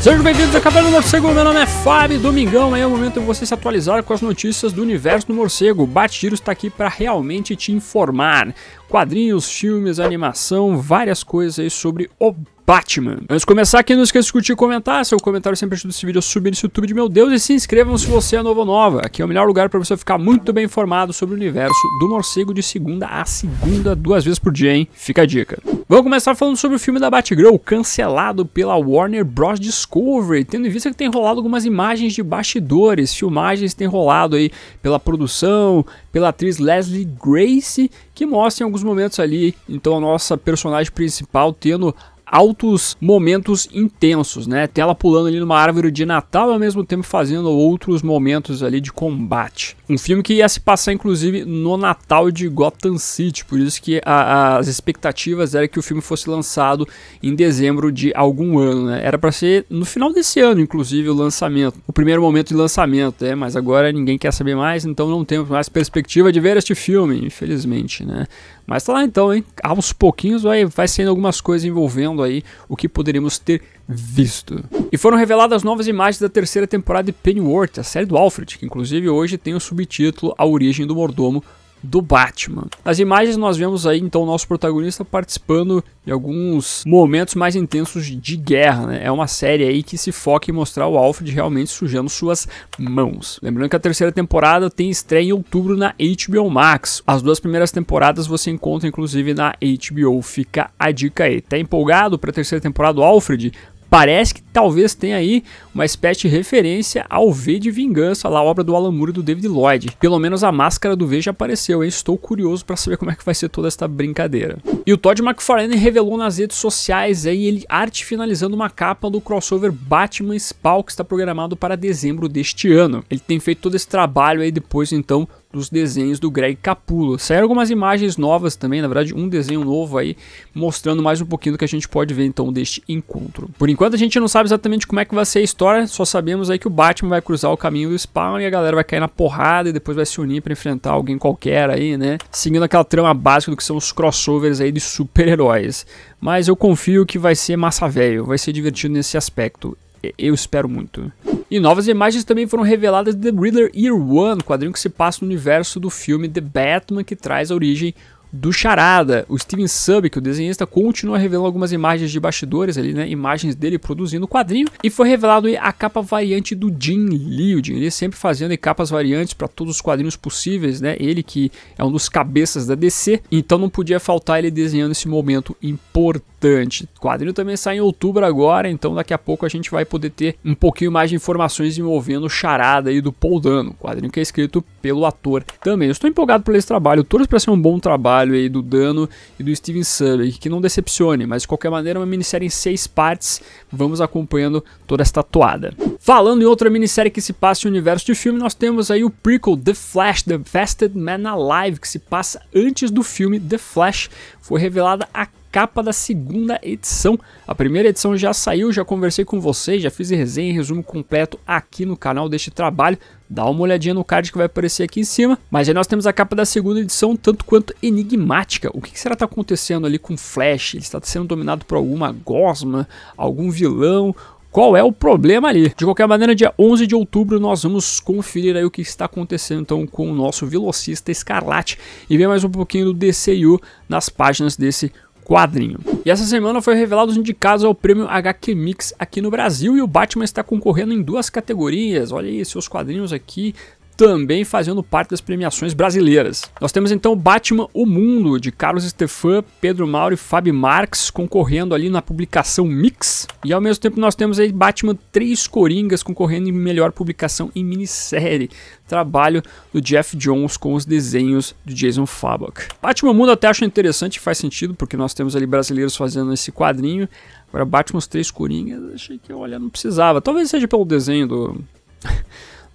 Sejam bem-vindos ao Cavalo do Morcego, meu nome é Fábio Domingão, aí é o momento de você se atualizar com as notícias do universo do morcego. Bate está aqui para realmente te informar. Quadrinhos, filmes, animação, várias coisas aí sobre o Batman. Antes de começar aqui, não esqueça de curtir e comentar. Seu comentário sempre ajuda esse vídeo a subir nesse YouTube de meu Deus. E se inscrevam se você é novo ou nova. Aqui é o melhor lugar para você ficar muito bem informado sobre o universo do morcego de segunda a segunda, duas vezes por dia, hein? Fica a dica. Vamos começar falando sobre o filme da Batgirl, cancelado pela Warner Bros. Discovery, tendo em vista que tem rolado algumas imagens de bastidores, filmagens tem rolado aí pela produção, pela atriz Leslie Grace, que mostra em alguns momentos ali, então a nossa personagem principal tendo altos momentos intensos, né? Tem ela pulando ali numa árvore de Natal ao mesmo tempo fazendo outros momentos ali de combate. Um filme que ia se passar inclusive no Natal de Gotham City, por isso que a, a, as expectativas era que o filme fosse lançado em dezembro de algum ano, né? Era para ser no final desse ano, inclusive o lançamento, o primeiro momento de lançamento, é, né? mas agora ninguém quer saber mais, então não temos mais perspectiva de ver este filme, infelizmente, né? Mas tá lá então, hein? Aos pouquinhos vai, vai saindo algumas coisas envolvendo aí o que poderíamos ter visto. E foram reveladas novas imagens da terceira temporada de Pennyworth, a série do Alfred, que inclusive hoje tem o subtítulo A Origem do Mordomo do Batman. Nas imagens nós vemos aí então o nosso protagonista participando de alguns momentos mais intensos de guerra, né? É uma série aí que se foca em mostrar o Alfred realmente sujando suas mãos. Lembrando que a terceira temporada tem estreia em outubro na HBO Max. As duas primeiras temporadas você encontra inclusive na HBO, fica a dica aí. Tá empolgado para a terceira temporada do Alfred? Parece que talvez tenha aí uma espécie de referência ao V de Vingança, lá a obra do Alan Moore e do David Lloyd. Pelo menos a máscara do V já apareceu, hein? Estou curioso para saber como é que vai ser toda esta brincadeira. E o Todd McFarlane revelou nas redes sociais aí ele arte finalizando uma capa do crossover Batman Spawn que está programado para dezembro deste ano. Ele tem feito todo esse trabalho aí depois então dos desenhos do Greg Capullo. Saíram algumas imagens novas também, na verdade, um desenho novo aí, mostrando mais um pouquinho do que a gente pode ver então deste encontro. Por enquanto, a gente não sabe exatamente como é que vai ser a história, só sabemos aí que o Batman vai cruzar o caminho do Spawn e a galera vai cair na porrada e depois vai se unir para enfrentar alguém qualquer aí, né? Seguindo aquela trama básica do que são os crossovers aí de super-heróis. Mas eu confio que vai ser massa velho, vai ser divertido nesse aspecto. Eu espero muito. E novas imagens também foram reveladas de The Riddler Year One, quadrinho que se passa no universo do filme The Batman, que traz a origem do Charada. O Steven Sub, que é o desenhista, continua revelando algumas imagens de bastidores ali, né? Imagens dele produzindo o quadrinho. E foi revelado a capa variante do Jim Lee. O Jim Lee sempre fazendo capas variantes para todos os quadrinhos possíveis, né? Ele que é um dos cabeças da DC, então não podia faltar ele desenhando esse momento importante. O quadrinho também sai em outubro agora, então daqui a pouco a gente vai poder ter um pouquinho mais de informações envolvendo o Charada aí do Paul Dano, quadrinho que é escrito pelo ator também. Eu estou empolgado por esse trabalho, todos para ser um bom trabalho trabalho aí do Dano e do Steven Sully, que não decepcione, mas de qualquer maneira é uma minissérie em seis partes, vamos acompanhando toda esta toada. Falando em outra minissérie que se passa em universo de filme, nós temos aí o prequel The Flash, The Fasted Man Alive, que se passa antes do filme The Flash, foi revelada a capa da segunda edição. A primeira edição já saiu, já conversei com vocês, já fiz resenha e resumo completo aqui no canal deste trabalho dá uma olhadinha no card que vai aparecer aqui em cima. Mas aí nós temos a capa da segunda edição, tanto quanto enigmática. O que, será que está acontecendo ali com Flash? Ele está sendo dominado por alguma gosma, algum vilão? qual é o problema ali. De qualquer maneira, dia 11 de outubro nós vamos conferir aí o que está acontecendo então com o nosso velocista escarlate e ver mais um pouquinho do DCU nas páginas desse quadrinho. E essa semana foi revelado os indicados ao prêmio HQ Mix aqui no Brasil e o Batman está concorrendo em duas categorias. Olha aí, seus quadrinhos aqui também fazendo parte das premiações brasileiras. Nós temos então Batman O Mundo, de Carlos Stefan, Pedro Mauro e Fábio Marx, concorrendo ali na publicação Mix. E ao mesmo tempo nós temos aí Batman Três Coringas, concorrendo em melhor publicação em minissérie. Trabalho do Jeff Jones com os desenhos do Jason Fabok. Batman Mundo até acho interessante, e faz sentido, porque nós temos ali brasileiros fazendo esse quadrinho. Agora Batman Três Coringas, achei que, olha, não precisava. Talvez seja pelo desenho do...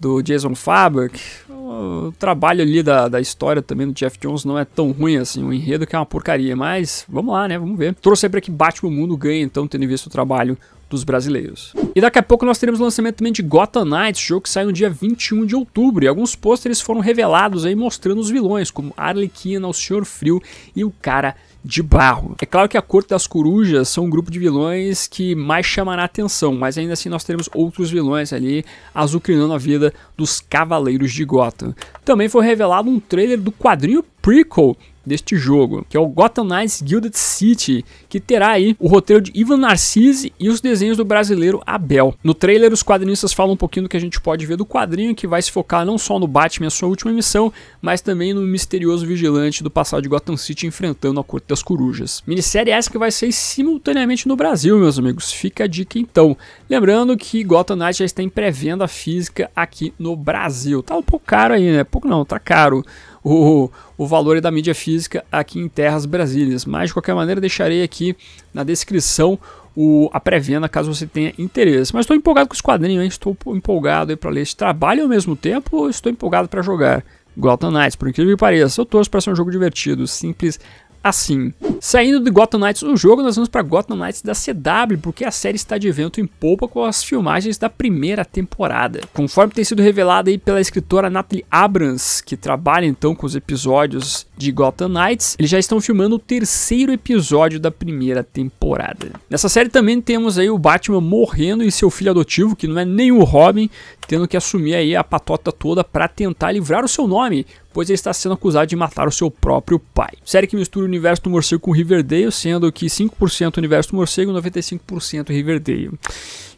do Jason Faber. O trabalho ali da, da história também do Jeff Jones não é tão ruim assim, o enredo que é uma porcaria, mas vamos lá, né? Vamos ver. Trouxe para que Batman Mundo ganhe, então, tendo visto o trabalho dos brasileiros. E daqui a pouco nós teremos o lançamento também de Gotham Knights, jogo que sai no dia 21 de outubro, e alguns pôsteres foram revelados aí mostrando os vilões, como Arlequina, o Senhor Frio e o cara de barro. É claro que a Corte das Corujas são um grupo de vilões que mais chamará atenção, mas ainda assim nós teremos outros vilões ali azucrinando a vida dos Cavaleiros de Gotham. Também foi revelado um trailer do quadrinho prequel deste jogo, que é o Gotham Knights Gilded City, que terá aí o roteiro de Ivan Narcisse e os desenhos do brasileiro Abel. No trailer, os quadrinistas falam um pouquinho do que a gente pode ver do quadrinho, que vai se focar não só no Batman, a sua última missão, mas também no misterioso vigilante do passado de Gotham City enfrentando a Corte das Corujas. Minissérie essa que vai ser simultaneamente no Brasil, meus amigos. Fica a dica então. Lembrando que Gotham Knights já está em pré-venda física aqui no Brasil. Tá um pouco caro aí, né? Pouco não, tá caro o, o valor da mídia física aqui em terras brasílias. Mas de qualquer maneira, deixarei aqui na descrição o, a pré-venda caso você tenha interesse. Mas estou empolgado com os quadrinhos, hein? estou empolgado para ler esse trabalho ao mesmo tempo estou empolgado para jogar. Gotham Knights, por incrível que pareça, eu torço para ser um jogo divertido, simples assim. Saindo de Gotham Knights no jogo, nós vamos para Gotham Knights da CW, porque a série está de vento em polpa com as filmagens da primeira temporada. Conforme tem sido revelado aí pela escritora Natalie Abrams, que trabalha então com os episódios de Gotham Knights, eles já estão filmando o terceiro episódio da primeira temporada. Nessa série também temos aí o Batman morrendo e seu filho adotivo, que não é nem o Robin, tendo que assumir aí a patota toda para tentar livrar o seu nome pois ele está sendo acusado de matar o seu próprio pai. Série que mistura o universo do morcego com Riverdale, sendo que 5% universo do morcego e 95% Riverdale.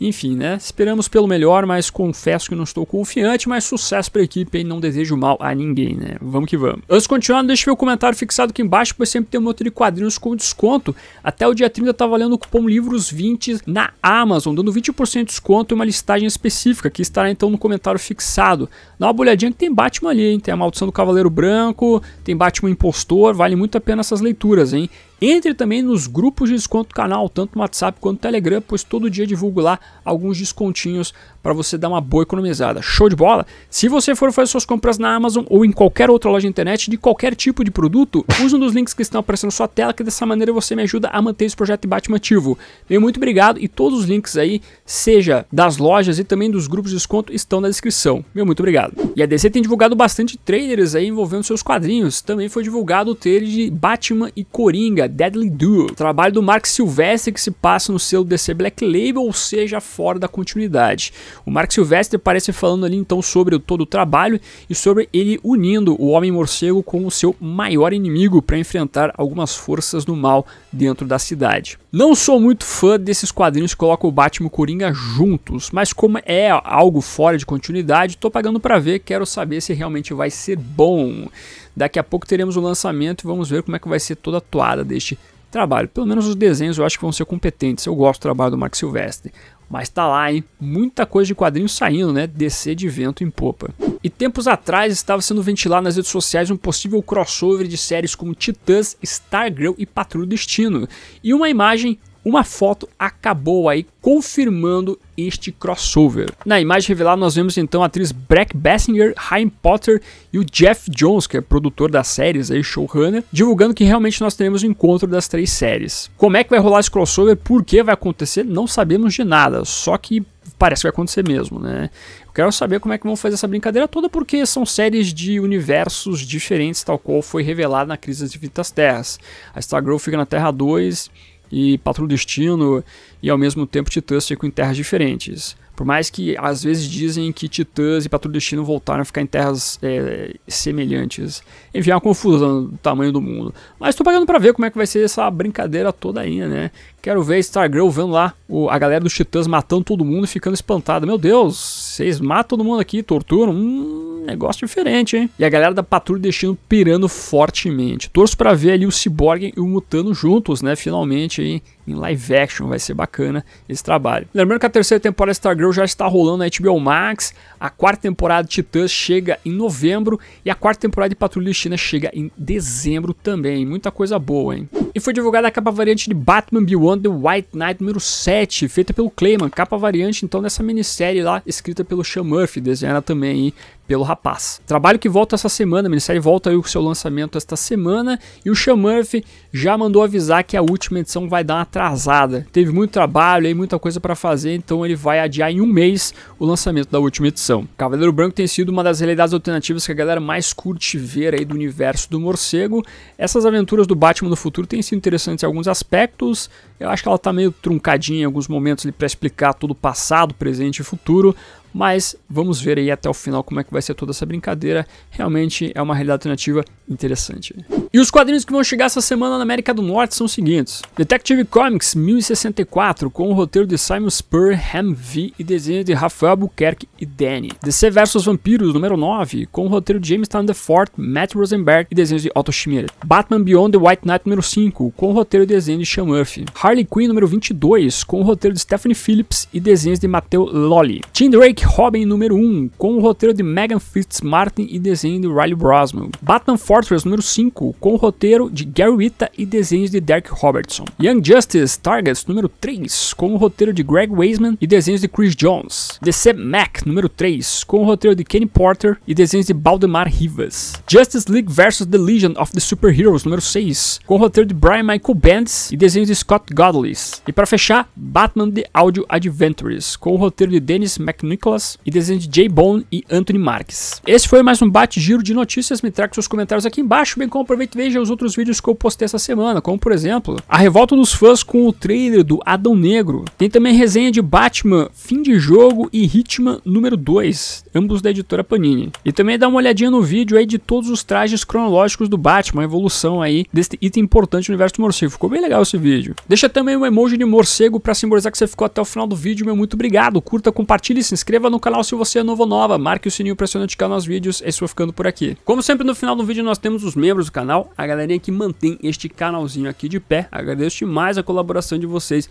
Enfim, né? Esperamos pelo melhor, mas confesso que não estou confiante, mas sucesso para a equipe e não desejo mal a ninguém, né? Vamos que vamos. Antes de continuar, não deixe meu comentário fixado aqui embaixo, pois sempre tem um monte de quadrinhos com desconto. Até o dia 30 tá valendo o cupom LIVROS20 na Amazon, dando 20% de desconto e uma listagem específica, que estará então no comentário fixado. Dá uma olhadinha que tem Batman ali, hein? Tem a Maldição do Cavaleiro Branco, tem Batman Impostor, vale muito a pena essas leituras, hein? Entre também nos grupos de desconto do canal, tanto no WhatsApp quanto no Telegram, pois todo dia divulgo lá alguns descontinhos para você dar uma boa economizada. Show de bola? Se você for fazer suas compras na Amazon ou em qualquer outra loja de internet de qualquer tipo de produto, use um dos links que estão aparecendo na sua tela, que dessa maneira você me ajuda a manter esse projeto de Batman ativo. Meu muito obrigado e todos os links aí, seja das lojas e também dos grupos de desconto, estão na descrição. Meu muito obrigado. E a DC tem divulgado bastante trailers aí envolvendo seus quadrinhos. Também foi divulgado o trailer de Batman e Coringa Deadly Duo, trabalho do Mark Silvestre que se passa no selo DC Black Label, ou seja, fora da continuidade. O Mark Silvestre parece falando ali então sobre todo o trabalho e sobre ele unindo o Homem-Morcego com o seu maior inimigo para enfrentar algumas forças do mal dentro da cidade. Não sou muito fã desses quadrinhos que colocam o Batman e o Coringa juntos, mas como é algo fora de continuidade, tô pagando para ver, quero saber se realmente vai ser bom. Daqui a pouco teremos o lançamento e vamos ver como é que vai ser toda a toada deste trabalho. Pelo menos os desenhos eu acho que vão ser competentes. Eu gosto do trabalho do Mark Silvestre. Mas tá lá, hein? Muita coisa de quadrinho saindo, né? Descer de vento em popa. E tempos atrás estava sendo ventilado nas redes sociais um possível crossover de séries como Titãs, Stargirl e Patrulha do Destino. E uma imagem uma foto acabou aí confirmando este crossover. Na imagem revelada nós vemos então a atriz Breck Bessinger, Ryan Potter e o Jeff Jones, que é produtor das séries aí, showrunner, divulgando que realmente nós teremos o encontro das três séries. Como é que vai rolar esse crossover? Por que vai acontecer? Não sabemos de nada, só que parece que vai acontecer mesmo, né? quero saber como é que vão fazer essa brincadeira toda, porque são séries de universos diferentes, tal qual foi revelado na Crise das Infinitas Terras. A Stargirl fica na Terra 2 e Patrulho Destino e ao mesmo tempo Titãs ficam em terras diferentes. Por mais que às vezes dizem que Titãs e Patrulho Destino voltaram a ficar em terras é, semelhantes. Enfim, é uma confusão do tamanho do mundo. Mas estou pagando para ver como é que vai ser essa brincadeira toda ainda, né? Quero ver Stargirl vendo lá o, a galera dos Titãs matando todo mundo e ficando espantada. Meu Deus, vocês matam todo mundo aqui, torturam. Hum, negócio diferente, hein? E a galera da Patrulha deixando pirando fortemente. Torço para ver ali o Cyborg e o Mutano juntos, né? Finalmente, hein? em live action, vai ser bacana esse trabalho. Lembrando que a terceira temporada Star Girl já está rolando na HBO Max, a quarta temporada de Titãs chega em novembro e a quarta temporada de Patrulha China chega em dezembro também, muita coisa boa, hein? E foi divulgada a capa variante de Batman Beyond the White Knight número 7, feita pelo Clayman, capa variante então dessa minissérie lá, escrita pelo Sean Murphy, desenhada também aí pelo rapaz. Trabalho que volta essa semana, a minissérie volta aí com seu lançamento esta semana e o Sean Murphy já mandou avisar que a última edição vai dar uma atrasada. Teve muito trabalho e muita coisa para fazer, então ele vai adiar em um mês o lançamento da última edição. Cavaleiro Branco tem sido uma das realidades alternativas que a galera mais curte ver aí do universo do morcego. Essas aventuras do Batman no futuro têm sido interessantes em alguns aspectos, eu acho que ela está meio truncadinha em alguns momentos para explicar tudo passado, presente e futuro, mas vamos ver aí até o final como é que vai ser toda essa brincadeira. Realmente é uma realidade alternativa interessante. E os quadrinhos que vão chegar essa semana na América do Norte são os seguintes: Detective Comics 1064, com o roteiro de Simon Spur, Ham V e desenho de Rafael Albuquerque e Danny. DC vs Vampiros número 9, com o roteiro de James Fort, Matt Rosenberg e desenhos de Otto Schmidt. Batman Beyond the White Knight número 5, com o roteiro e desenho de Sean Murphy. Harley Quinn número 22, com o roteiro de Stephanie Phillips e desenhos de Matteo Lolly. Team Drake Robin número 1, com o roteiro de Megan Fitzmartin e desenho de Riley Brosnan. Batman Fortress número 5, com o roteiro de Gary Whitta e desenhos de Derek Robertson. Young Justice Targets número 3, com o roteiro de Greg Weisman e desenhos de Chris Jones. DC Mac número 3, com o roteiro de Kenny Porter e desenhos de Baldemar Rivas. Justice League vs The Legion of the Superheroes número 6, com o roteiro de Brian Michael Bendis e desenhos de Scott Godless. E para fechar, Batman The Audio Adventures, com o roteiro de Dennis McNicholas e desenho de Jay Bone e Anthony Marques. Esse foi mais um bate-giro de notícias, me traga seus comentários aqui embaixo, bem como aproveite e veja os outros vídeos que eu postei essa semana, como por exemplo, a revolta dos fãs com o trailer do Adão Negro. Tem também resenha de Batman, Fim de Jogo e Hitman número 2, ambos da editora Panini. E também dá uma olhadinha no vídeo aí de todos os trajes cronológicos do Batman, a evolução aí desse item importante do universo do morcego. Ficou bem legal esse vídeo. Deixa Deixa também é um emoji de morcego para simbolizar que você ficou até o final do vídeo, meu muito obrigado. Curta, compartilhe, se inscreva no canal se você é novo ou nova. Marque o sininho para se notificar nos vídeos. Esse foi ficando por aqui. Como sempre no final do vídeo nós temos os membros do canal, a galerinha que mantém este canalzinho aqui de pé. Agradeço demais a colaboração de vocês